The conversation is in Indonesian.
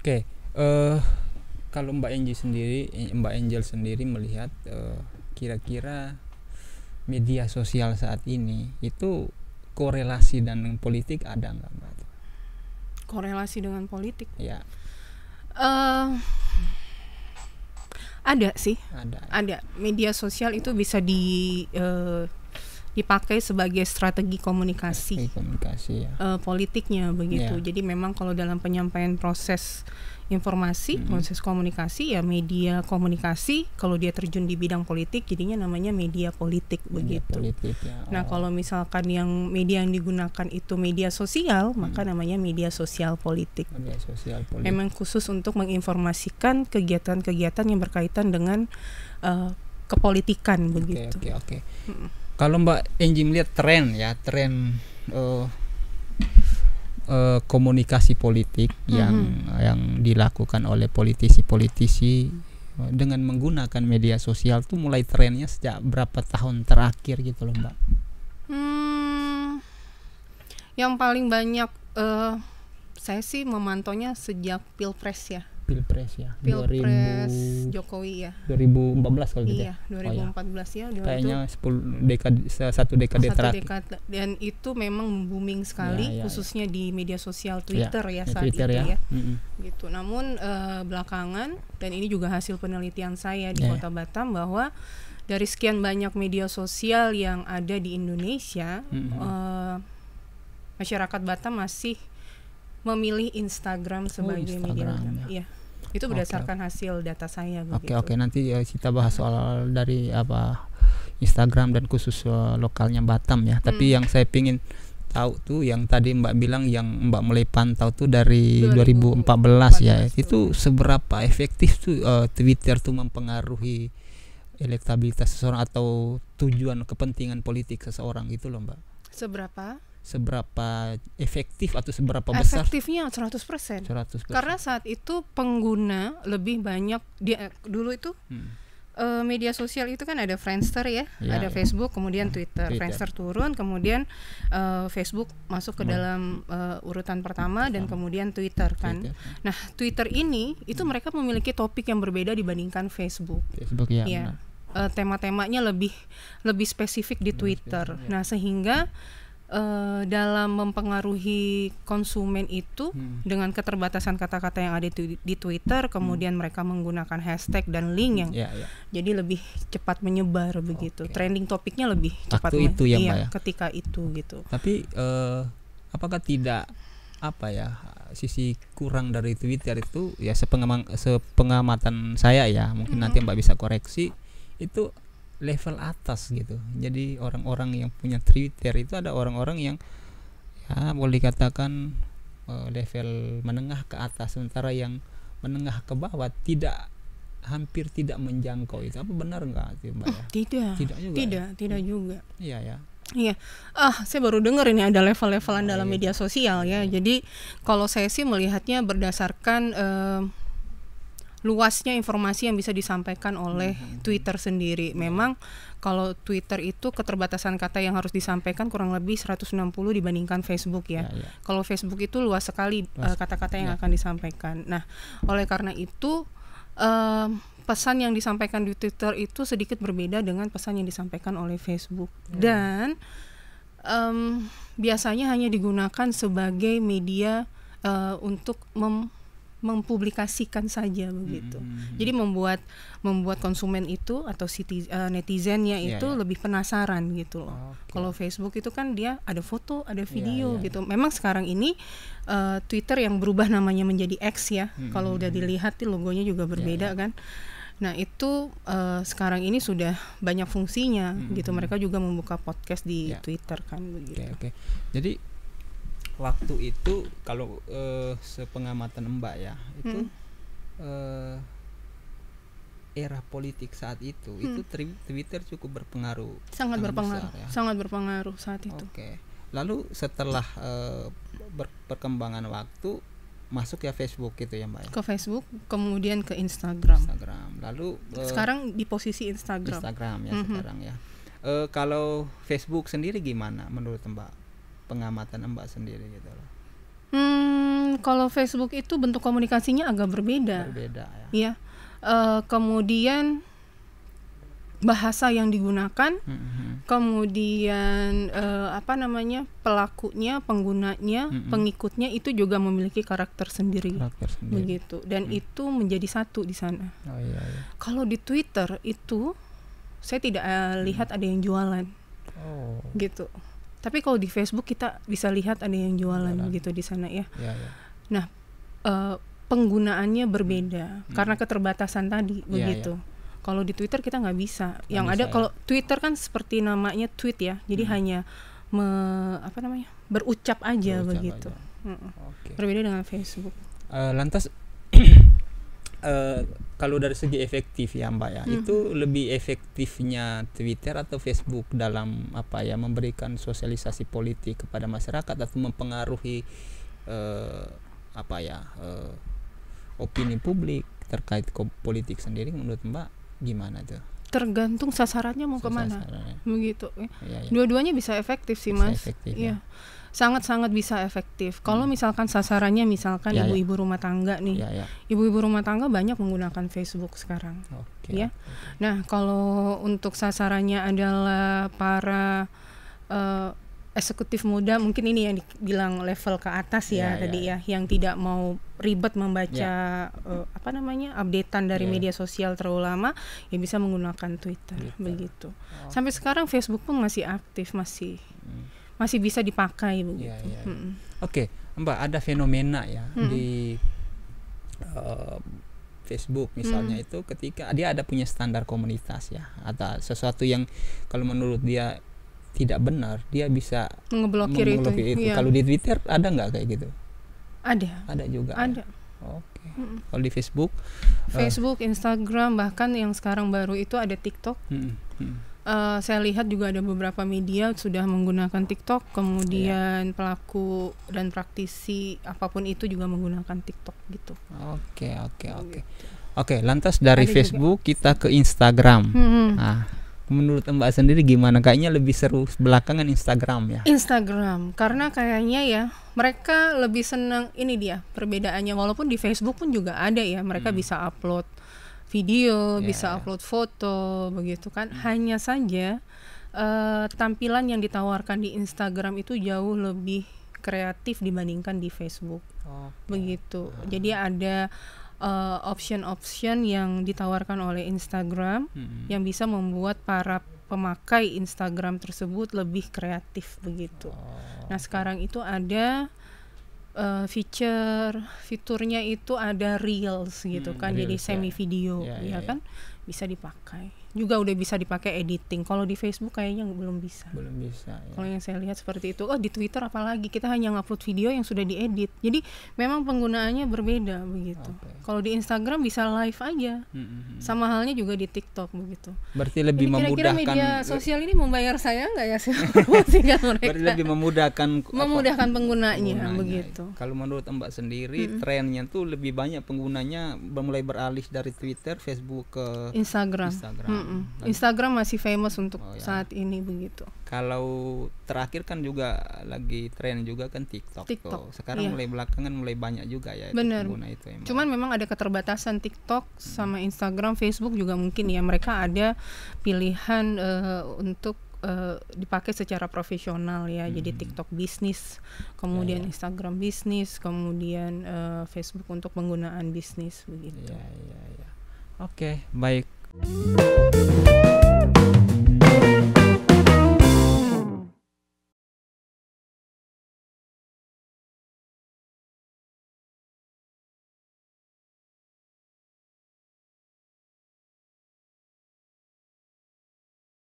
okay. uh, eh, kalau Mbak Angel sendiri eh, Mbak Angel sendiri melihat eh, kira-kira uh, media sosial saat ini itu korelasi dengan politik ada nggak Mbak? Korelasi dengan politik? Ya. Uh, ada sih. Ada. Ya? Ada. Media sosial itu bisa di uh, dipakai sebagai strategi komunikasi, strategi komunikasi ya. uh, politiknya begitu. Ya. Jadi memang kalau dalam penyampaian proses informasi, -hmm. proses komunikasi ya media komunikasi. Kalau dia terjun di bidang politik, jadinya namanya media politik media begitu. Politik, ya. oh. Nah kalau misalkan yang media yang digunakan itu media sosial, -hmm. maka namanya media sosial politik. Media sosial politik. Memang khusus untuk menginformasikan kegiatan-kegiatan yang berkaitan dengan uh, kepolitikan begitu. Oke okay, oke. Okay. Okay. -hmm kalau Mbak Enji melihat tren ya tren uh, uh, komunikasi politik mm-hmm. yang yang dilakukan oleh politisi-politisi eh, dengan menggunakan media sosial tuh mulai trennya sejak berapa tahun terakhir gitu loh Mbak? Hmm, yang paling banyak uh, saya sih memantaunya sejak pilpres ya pilpres ya pilpres 2000, Jokowi ya 2014 kalau gitu ya? iya, 2014 oh, iya. ya, ya kayaknya 10 dekade satu dekade satu terakhir dekade, dan itu memang booming iya, sekali ya, ya, khususnya ya. di media sosial iya, Twitter ya, ya saat Twitter itu ya, ya. Mm -hmm. gitu namun uh, belakangan dan ini juga hasil penelitian saya di yeah. kota Batam bahwa dari sekian banyak media sosial yang ada di Indonesia mm -hmm. uh, masyarakat Batam masih memilih Instagram oh, sebagai oh, Instagram, media ya. ya itu berdasarkan okay. hasil data saya Oke, oke. Okay. Nanti uh, kita bahas soal dari apa Instagram dan khusus uh, lokalnya Batam ya. Hmm. Tapi yang saya pingin tahu tuh yang tadi Mbak bilang yang Mbak mulai pantau tuh dari 2014, 2014 ya. Itu seberapa efektif tuh uh, Twitter tuh mempengaruhi elektabilitas seseorang atau tujuan kepentingan politik seseorang itu loh, Mbak? Seberapa? seberapa efektif atau seberapa besar? Efektifnya 100%. 100%. Karena saat itu pengguna lebih banyak dia eh, dulu itu hmm. Uh, media sosial itu kan ada Friendster ya, ya ada ya. Facebook, kemudian ya. Twitter. Twitter. Friendster turun, kemudian uh, Facebook masuk ke hmm. dalam uh, urutan pertama dan kemudian Twitter kan. Twitter. Nah, Twitter ini itu hmm. mereka memiliki topik yang berbeda dibandingkan Facebook. Facebook ya. ya. Uh, tema-temanya lebih lebih spesifik di lebih Twitter. Spesifik, ya. Nah, sehingga Eh, dalam mempengaruhi konsumen itu hmm. dengan keterbatasan kata-kata yang ada di, di Twitter, kemudian hmm. mereka menggunakan hashtag dan link yang yeah, yeah. jadi lebih cepat menyebar begitu. Okay. Trending topiknya lebih cepat Waktu itu ya, iya, ya ketika itu gitu. Tapi uh, apakah tidak apa ya sisi kurang dari Twitter itu ya sepengamatan saya ya mungkin -hmm. nanti Mbak bisa koreksi itu level atas gitu jadi orang-orang yang punya Twitter itu ada orang-orang yang ya boleh dikatakan uh, level menengah ke atas sementara yang menengah ke bawah tidak hampir tidak menjangkau itu apa benar nggak sih mbak ya? oh, tidak tidak juga tidak ya? tidak iya. juga iya ya Iya, ah saya baru dengar ini ada level-levelan oh, dalam iya. media sosial ya. Iya. Jadi kalau saya sih melihatnya berdasarkan uh, luasnya informasi yang bisa disampaikan oleh mm -hmm. Twitter sendiri. Iya. Memang kalau Twitter itu keterbatasan kata yang harus disampaikan kurang lebih 160 dibandingkan Facebook ya. ya, ya. Kalau Facebook itu luas sekali eh, kata-kata uh, yang ya. akan disampaikan. Nah, oleh karena itu uh, pesan yang disampaikan di Twitter itu sedikit berbeda dengan pesan yang disampaikan oleh Facebook hmm. dan um, biasanya hanya digunakan sebagai media uh, untuk mem mempublikasikan saja begitu. Hmm. Jadi membuat membuat konsumen itu atau uh, netizennya iya, itu yeah. lebih penasaran gitu loh. Okay. Kalau Facebook itu kan dia ada foto, ada iya, video yeah, yeah. gitu. Memang sekarang ini uh, Twitter yang berubah namanya menjadi X ya. Hmm. Kalau hmm, udah hmm. dilihat logonya juga iya, berbeda yeah, yeah. kan. Nah itu uh, sekarang ini sudah banyak fungsinya hmm. gitu. Hmm. Mereka juga membuka podcast di yeah. Twitter kan begitu. Okay, okay. Jadi waktu itu kalau uh, sepengamatan Mbak ya itu hmm. uh, era politik saat itu hmm. itu Twitter cukup berpengaruh sangat berpengaruh besar, ya. sangat berpengaruh saat itu. Oke. Okay. Lalu setelah uh, ber perkembangan waktu masuk ya Facebook gitu ya Mbak. Ya? Ke Facebook, kemudian ke Instagram. Instagram. Lalu uh, sekarang di posisi Instagram. Instagram ya mm -hmm. sekarang ya. Uh, kalau Facebook sendiri gimana menurut Mbak? pengamatan Mbak sendiri gitu loh? Hmm, kalau Facebook itu bentuk komunikasinya agak berbeda. Berbeda ya. Iya. E, kemudian bahasa yang digunakan, mm-hmm. kemudian e, apa namanya pelakunya, penggunanya, mm-hmm. pengikutnya itu juga memiliki karakter sendiri, karakter sendiri. begitu. Dan mm. itu menjadi satu di sana. Oh, iya, iya. Kalau di Twitter itu saya tidak uh, lihat mm. ada yang jualan, oh. gitu. Tapi kalau di Facebook kita bisa lihat ada yang jualan gitu di sana ya. ya, ya. Nah, uh, penggunaannya berbeda hmm. karena keterbatasan tadi ya, begitu. Ya. Kalau di Twitter kita nggak bisa. Yang bisa, ada ya. kalau Twitter kan seperti namanya tweet ya. Jadi hmm. hanya me, apa namanya? berucap aja berucap begitu. Aja. Hmm. Okay. Berbeda dengan Facebook. Uh, lantas uh, kalau dari segi efektif ya Mbak ya, hmm. itu lebih efektifnya Twitter atau Facebook dalam apa ya memberikan sosialisasi politik kepada masyarakat atau mempengaruhi uh, apa ya uh, opini publik terkait politik sendiri menurut Mbak gimana tuh? tergantung sasarannya mau kemana mana, begitu ya, ya. dua-duanya bisa efektif sih bisa mas efektif, iya. ya sangat-sangat bisa efektif kalau hmm. misalkan sasarannya misalkan iya, iya. ibu-ibu ya, ya. rumah tangga nih ibu-ibu rumah tangga banyak menggunakan Facebook sekarang okay, ya nah kalau untuk sasarannya adalah para uh, eksekutif muda mungkin ini yang dibilang level ke atas ya yeah, tadi yeah. ya yang tidak mau ribet membaca yeah. Ya. uh, apa namanya updatean dari yeah. media sosial terlalu lama ya bisa menggunakan Twitter yeah. begitu oh. sampai sekarang Facebook pun masih aktif masih mm. masih bisa dipakai ya, begitu yeah, yeah. hmm. oke okay. Mbak ada fenomena ya hmm. di uh, Facebook misalnya mm. itu ketika dia ada punya standar komunitas ya atau sesuatu yang kalau menurut dia tidak benar dia bisa mengeblokir itu, itu. Iya. kalau di Twitter ada nggak kayak gitu ada ada juga ya? ada ya? oke okay. mm -mm. kalau di Facebook eh, Facebook uh, Instagram bahkan yang sekarang baru itu ada TikTok mm -mm. Uh, saya lihat juga ada beberapa media sudah menggunakan TikTok, kemudian yeah. pelaku dan praktisi apapun itu juga menggunakan TikTok gitu. Oke oke oke oke. Lantas dari ada Facebook juga. kita ke Instagram. Mm -hmm. Nah, menurut Mbak sendiri gimana? Kayaknya lebih seru belakangan Instagram ya. Instagram karena kayaknya ya mereka lebih senang ini dia perbedaannya walaupun di Facebook pun juga ada ya mereka hmm. bisa upload video, yeah. bisa iya. upload foto begitu kan. Hmm. Hanya saja uh, tampilan yang ditawarkan di Instagram itu jauh lebih kreatif dibandingkan di Facebook. Okay. Begitu. Hmm. Jadi ada uh, option-option yang ditawarkan oleh Instagram hmm. yang bisa membuat para pemakai Instagram tersebut lebih kreatif begitu. Oh. Nah sekarang itu ada uh, feature fiturnya itu ada reels gitu hmm, kan, reels, jadi semi video yeah. Yeah, ya yeah, iya ya, ya. kan bisa dipakai juga udah bisa dipakai editing. Kalau di Facebook kayaknya belum bisa. Belum bisa. Ya. Kalau yang saya lihat seperti itu, oh di Twitter apalagi kita hanya ngupload video yang sudah diedit. Jadi memang penggunaannya berbeda begitu. Okay. Kalau di Instagram bisa live aja, -hmm. sama halnya juga di TikTok begitu. Berarti lebih ini memudahkan. Kira-kira media sosial ini membayar saya nggak ya sih? Kan Berarti lebih memudahkan. Memudahkan apa? penggunanya, penggunanya begitu. Kalau menurut Mbak sendiri, -hmm. trennya tuh lebih banyak penggunanya mulai beralih dari Twitter, Facebook ke Instagram. Instagram. -hmm Mm-mm. Nah. Instagram masih famous untuk oh, ya. saat ini begitu. Kalau terakhir kan juga lagi tren juga kan TikTok. TikTok. Tuh. Sekarang iya. mulai belakangan mulai banyak juga ya Bener. Cuman memang ada keterbatasan TikTok hmm. sama Instagram, Facebook juga mungkin ya mereka ada pilihan uh, untuk eh, dipakai secara profesional ya hmm. jadi TikTok bisnis kemudian ya, ya. Instagram bisnis kemudian uh, Facebook untuk penggunaan bisnis begitu. Ya, ya, ya. Oke okay, baik Thank you.